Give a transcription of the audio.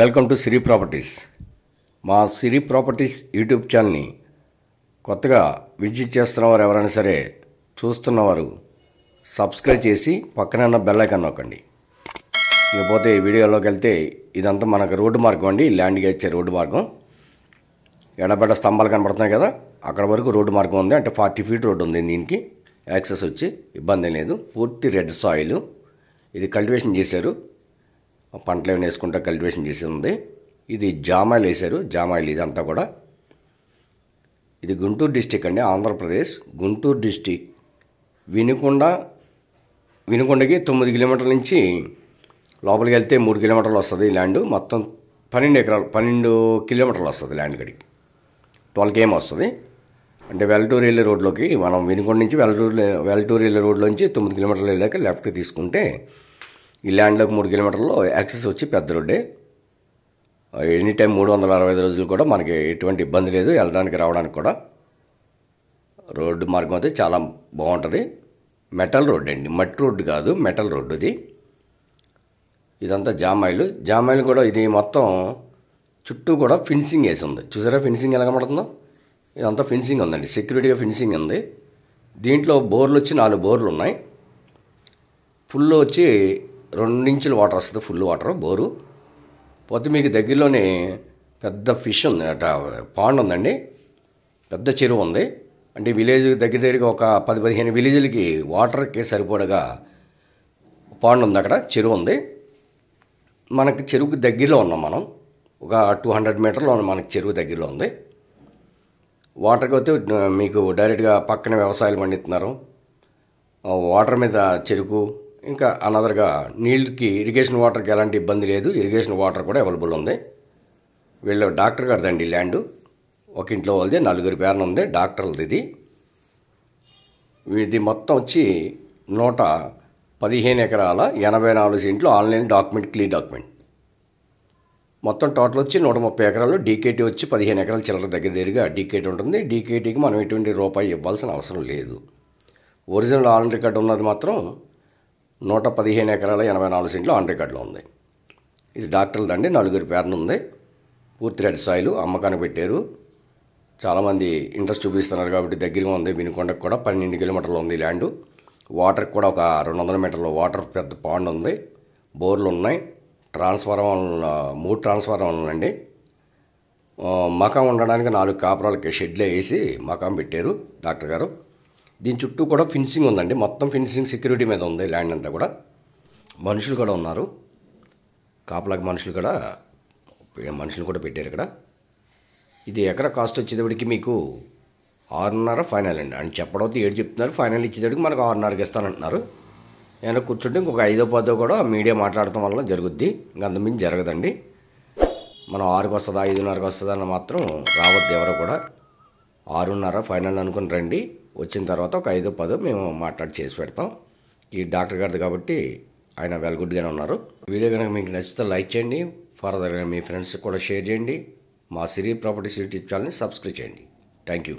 welcome to Siri properties మా Siri properties YouTube ఛానల్ని కొత్తగా విజిట్ చేస్తున్న వారు ఎవరైనా సరే చూస్తున్నవారు సబ్స్క్రైబ్ చేసి పక్కన ఉన్న బెల్ ఐకాన్ నొక్కండి ఇకపోతే వీడియోలోకి వెళ్తే ఇదంతా మనకు రోడ్డు మార్గం అండి ల్యాండ్గా ఇచ్చే రోడ్డు మార్గం ఎడబెడ స్తంభాలు కనబడుతున్నాయి కదా అక్కడ వరకు రోడ్డు మార్గం ఉంది అంటే ఫార్టీ ఫీట్ రోడ్డు ఉంది దీనికి యాక్సెస్ వచ్చి ఇబ్బంది లేదు పూర్తి రెడ్ సాయిల్ ఇది కల్టివేషన్ చేశారు పంటలు ఏమైనా వేసుకుంటా కల్టివేషన్ చేసింది ఉంది ఇది జామాయిల్ వేశారు జామాయిల్ ఇదంతా కూడా ఇది గుంటూరు డిస్టిక్ అండి ఆంధ్రప్రదేశ్ గుంటూరు డిస్టిక్ వినుకొండ వినుకొండకి తొమ్మిది కిలోమీటర్ల నుంచి లోపలికి వెళ్తే మూడు కిలోమీటర్లు వస్తుంది ల్యాండ్ మొత్తం పన్నెండు ఎకరాలు పన్నెండు కిలోమీటర్లు వస్తుంది ల్యాండ్ కడికి ట్వెల్వ్ కేమ్ వస్తుంది అంటే వెల్టూరు వెళ్ళే రోడ్లోకి మనం వినుకొండ నుంచి వెల్టూరు వెల్టూరు వెళ్ళే రోడ్లోంచి తొమ్మిది కిలోమీటర్లు వెళ్ళాక లెఫ్ట్ తీసుకుంటే ఈ ల్యాండ్లోకి మూడు కిలోమీటర్లో యాక్సెస్ వచ్చి పెద్ద రోడ్డే ఎనీ టైం మూడు వందల అరవై ఐదు రోజులు కూడా మనకి ఎటువంటి ఇబ్బంది లేదు వెళ్ళడానికి రావడానికి కూడా రోడ్డు మార్గం అయితే చాలా బాగుంటుంది మెటల్ రోడ్ అండి మట్టి రోడ్డు కాదు మెటల్ రోడ్డు ఇది ఇదంతా జామాయిలు జామాయిలు కూడా ఇది మొత్తం చుట్టూ కూడా ఫిన్సింగ్ వేసి ఉంది చూసారా ఫిన్సింగ్ ఎలా కనబడుతుందో ఇదంతా ఫిన్సింగ్ ఉందండి సెక్యూరిటీగా ఫిన్సింగ్ ఉంది దీంట్లో బోర్లు వచ్చి నాలుగు బోర్లు ఉన్నాయి ఫుల్ వచ్చి రెండు ఇంచుల వాటర్ వస్తుంది ఫుల్ వాటర్ బోరు పోతే మీకు దగ్గరలోనే పెద్ద ఫిష్ ఉంది అట పాండ్ ఉందండి పెద్ద చెరువు ఉంది అంటే విలేజ్ దగ్గర దగ్గరగా ఒక పది పదిహేను విలేజ్లకి వాటర్కి సరిపడగా పాండ్ ఉంది అక్కడ చెరువు ఉంది మనకి చెరువుకి దగ్గరలో ఉన్నాం మనం ఒక టూ హండ్రెడ్ మీటర్లో మనకి చెరువు దగ్గరలో ఉంది వాటర్కి వస్తే మీకు డైరెక్ట్గా పక్కన వ్యవసాయాలు పండిస్తున్నారు వాటర్ మీద చెరుకు ఇంకా అనదర్గా నీళ్ళకి ఇరిగేషన్ వాటర్కి ఎలాంటి ఇబ్బంది లేదు ఇరిగేషన్ వాటర్ కూడా అవైలబుల్ ఉంది వీళ్ళు డాక్టర్ గారిదండి ల్యాండ్ ఒక ఇంట్లో వాళ్ళది నలుగురు పేరున ఉంది డాక్టర్లది ఇది మొత్తం వచ్చి నూట పదిహేను ఎకరాల ఎనభై నాలుగు సెంట్లు ఆన్లైన్ డాక్యుమెంట్ క్లీ డాక్యుమెంట్ మొత్తం టోటల్ వచ్చి నూట ముప్పై ఎకరాలు డీకేటీ వచ్చి పదిహేను ఎకరాలు చిల్లర దగ్గర దగ్గరగా డీకేటీ ఉంటుంది డీకేటీకి మనం ఎటువంటి రూపాయి ఇవ్వాల్సిన అవసరం లేదు ఒరిజినల్ ఆన్లైన్ రికార్డు ఉన్నది మాత్రం నూట పదిహేను ఎకరాల ఎనభై నాలుగు సెంట్లు ఆన్ రికార్డులో ఉంది ఇది డాక్టర్లదండి నలుగురి పేరున ఉంది పూర్తి రెడ్ సాయిలు అమ్మకాన్ని పెట్టారు చాలామంది ఇంట్రెస్ట్ చూపిస్తున్నారు కాబట్టి దగ్గరగా ఉంది వినుకొండకు కూడా పన్నెండు కిలోమీటర్లు ఉంది ల్యాండ్ వాటర్కి కూడా ఒక రెండు వందల మీటర్ల వాటర్ పెద్ద పాండ్ ఉంది బోర్లు ఉన్నాయి ట్రాన్స్ఫార్మర్లు మూడు ట్రాన్స్ఫార్మర్లు అండి మకాం ఉండడానికి నాలుగు కాపురాలకి షెడ్లే వేసి మకాం పెట్టారు డాక్టర్ గారు దీని చుట్టూ కూడా ఫిన్సింగ్ ఉందండి మొత్తం ఫిన్సింగ్ సెక్యూరిటీ మీద ఉంది ల్యాండ్ అంతా కూడా మనుషులు కూడా ఉన్నారు కాపలాకి మనుషులు కూడా మనుషులు కూడా పెట్టారు ఇక్కడ ఇది ఎకరా కాస్ట్ వచ్చేటప్పటికి మీకు ఆరున్నర ఫైనల్ అండి అని చెప్పడవుతే ఏడు చెప్తున్నారు ఫైనల్ ఇచ్చేటప్పటికి మనకు ఆరున్నరకి ఇస్తానంటున్నారు నేను కూర్చుంటే ఇంకొక ఐదో పదో కూడా మీడియా మాట్లాడటం వల్ల జరుగుద్ది మించి జరగదండి మనం ఆరుకి వస్తుందా ఐదున్నరకు వస్తుందా అని మాత్రం రావద్దు ఎవరు కూడా ఆరున్నర ఫైనల్ అనుకుని రండి వచ్చిన తర్వాత ఒక ఐదో పదో మేము మాట్లాడి చేసి పెడతాం ఈ డాక్టర్ గారిది కాబట్టి ఆయన వెల్ గుడ్గానే ఉన్నారు వీడియో కనుక మీకు నచ్చితే లైక్ చేయండి ఫర్దర్గా మీ ఫ్రెండ్స్కి కూడా షేర్ చేయండి మా సిరి ప్రాపర్టీస్ యూట్యూబ్ ఛానల్ని సబ్స్క్రైబ్ చేయండి థ్యాంక్ యూ